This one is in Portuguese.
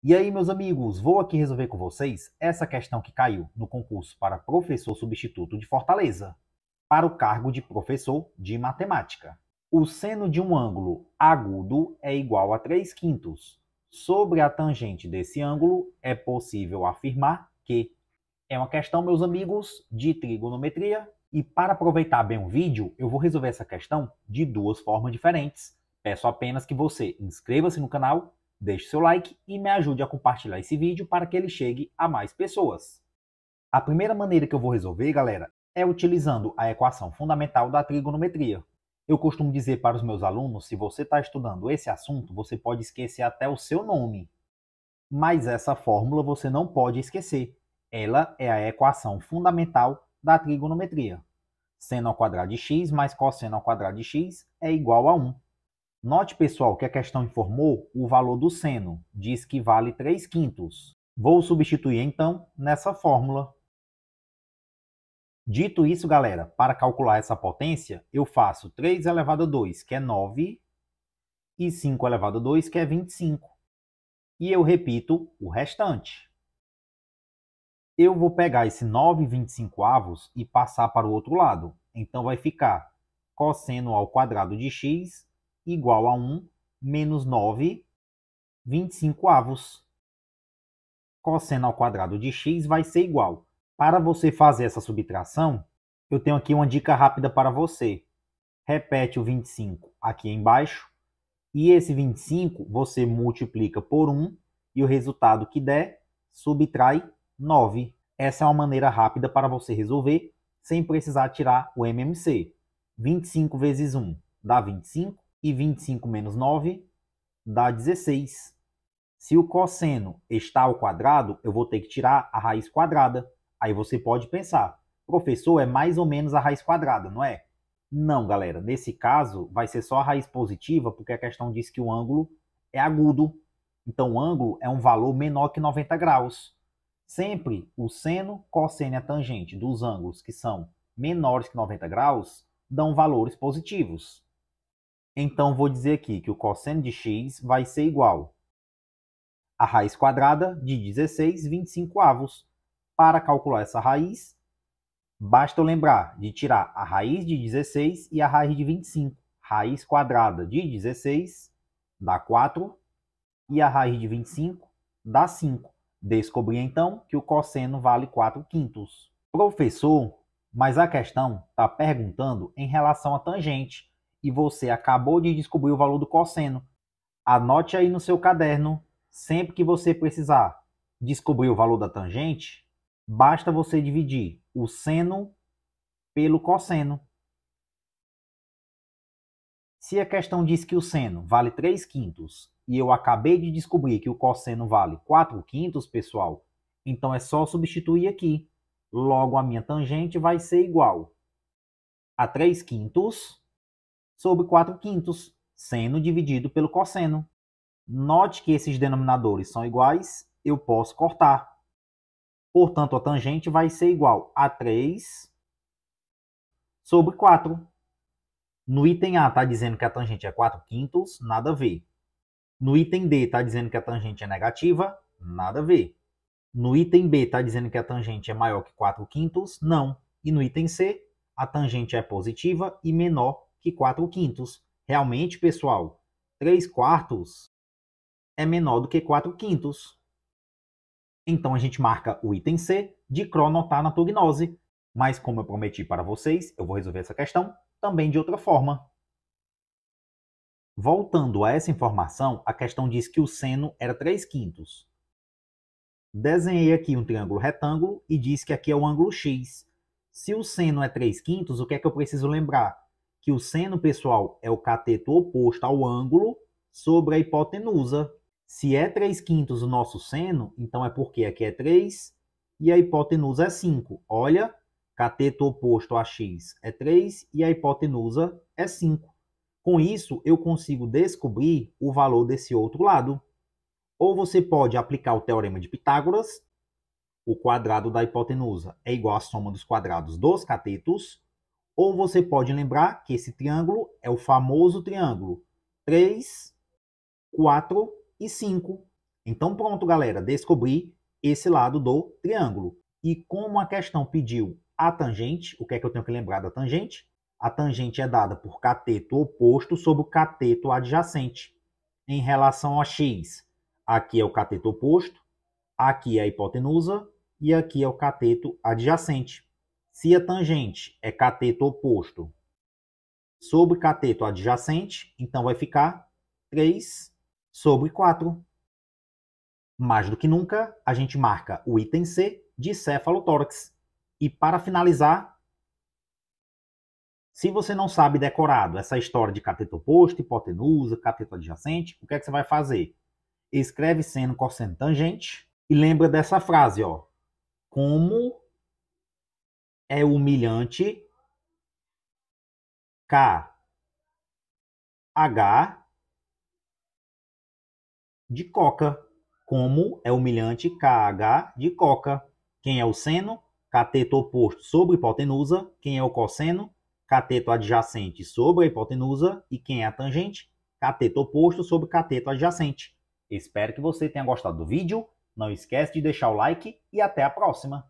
E aí, meus amigos, vou aqui resolver com vocês essa questão que caiu no concurso para professor substituto de Fortaleza, para o cargo de professor de matemática. O seno de um ângulo agudo é igual a 3 quintos. Sobre a tangente desse ângulo, é possível afirmar que. É uma questão, meus amigos, de trigonometria. E para aproveitar bem o vídeo, eu vou resolver essa questão de duas formas diferentes. Peço apenas que você inscreva-se no canal Deixe seu like e me ajude a compartilhar esse vídeo para que ele chegue a mais pessoas. A primeira maneira que eu vou resolver, galera, é utilizando a equação fundamental da trigonometria. Eu costumo dizer para os meus alunos, se você está estudando esse assunto, você pode esquecer até o seu nome. Mas essa fórmula você não pode esquecer. Ela é a equação fundamental da trigonometria. Seno ao quadrado de x mais cosseno ao quadrado de x é igual a 1. Note, pessoal, que a questão informou o valor do seno, diz que vale 3 quintos. Vou substituir, então, nessa fórmula. Dito isso, galera, para calcular essa potência, eu faço 3 elevado a 2, que é 9, e 5 elevado a 2, que é 25. E eu repito o restante. Eu vou pegar esse 9 25 avos e passar para o outro lado. Então vai ficar cosseno ao quadrado de x igual a 1 menos 9, 25 avos. Cosseno ao quadrado de x vai ser igual. Para você fazer essa subtração, eu tenho aqui uma dica rápida para você. Repete o 25 aqui embaixo. E esse 25 você multiplica por 1 e o resultado que der, subtrai 9. Essa é uma maneira rápida para você resolver sem precisar tirar o MMC. 25 vezes 1 dá 25 e 25 menos 9 dá 16. Se o cosseno está ao quadrado, eu vou ter que tirar a raiz quadrada. Aí você pode pensar, professor, é mais ou menos a raiz quadrada, não é? Não, galera. Nesse caso, vai ser só a raiz positiva, porque a questão diz que o ângulo é agudo. Então, o ângulo é um valor menor que 90 graus. Sempre o seno, cosseno e a tangente dos ângulos que são menores que 90 graus dão valores positivos. Então, vou dizer aqui que o cosseno de x vai ser igual a raiz quadrada de 16, 25 avos. Para calcular essa raiz, basta eu lembrar de tirar a raiz de 16 e a raiz de 25. Raiz quadrada de 16 dá 4 e a raiz de 25 dá 5. Descobri então que o cosseno vale 4 quintos. Professor, mas a questão está perguntando em relação à tangente e você acabou de descobrir o valor do cosseno. Anote aí no seu caderno, sempre que você precisar descobrir o valor da tangente, basta você dividir o seno pelo cosseno. Se a questão diz que o seno vale 3 quintos e eu acabei de descobrir que o cosseno vale 4 quintos, pessoal, então é só substituir aqui. Logo, a minha tangente vai ser igual a 3 quintos sobre 4 quintos, seno dividido pelo cosseno. Note que esses denominadores são iguais, eu posso cortar. Portanto, a tangente vai ser igual a 3 sobre 4. No item A está dizendo que a tangente é 4 quintos, nada a ver. No item D está dizendo que a tangente é negativa, nada a ver. No item B está dizendo que a tangente é maior que 4 quintos, não. E no item C, a tangente é positiva e menor que 4 quintos. Realmente, pessoal, 3 quartos é menor do que 4 quintos. Então a gente marca o item C de cronotar na prognose. Mas como eu prometi para vocês, eu vou resolver essa questão também de outra forma. Voltando a essa informação, a questão diz que o seno era 3 quintos. Desenhei aqui um triângulo retângulo e diz que aqui é o ângulo X. Se o seno é 3 quintos, o que é que eu preciso lembrar? que o seno, pessoal, é o cateto oposto ao ângulo sobre a hipotenusa. Se é 3 quintos o nosso seno, então é porque aqui é 3 e a hipotenusa é 5. Olha, cateto oposto a x é 3 e a hipotenusa é 5. Com isso, eu consigo descobrir o valor desse outro lado. Ou você pode aplicar o teorema de Pitágoras, o quadrado da hipotenusa é igual à soma dos quadrados dos catetos, ou você pode lembrar que esse triângulo é o famoso triângulo 3, 4 e 5. Então pronto, galera, descobri esse lado do triângulo. E como a questão pediu a tangente, o que é que eu tenho que lembrar da tangente? A tangente é dada por cateto oposto sobre o cateto adjacente. Em relação a x, aqui é o cateto oposto, aqui é a hipotenusa e aqui é o cateto adjacente. Se a tangente é cateto oposto sobre cateto adjacente, então vai ficar 3 sobre 4. Mais do que nunca, a gente marca o item C de cefalotórax. E para finalizar, se você não sabe decorado essa história de cateto oposto, hipotenusa, cateto adjacente, o que é que você vai fazer? Escreve seno, cosseno, tangente e lembra dessa frase, ó. Como é humilhante. K H de coca. Como é humilhante KH de coca. Quem é o seno? Cateto oposto sobre hipotenusa. Quem é o cosseno? Cateto adjacente sobre a hipotenusa. E quem é a tangente? Cateto oposto sobre cateto adjacente. Espero que você tenha gostado do vídeo. Não esquece de deixar o like e até a próxima!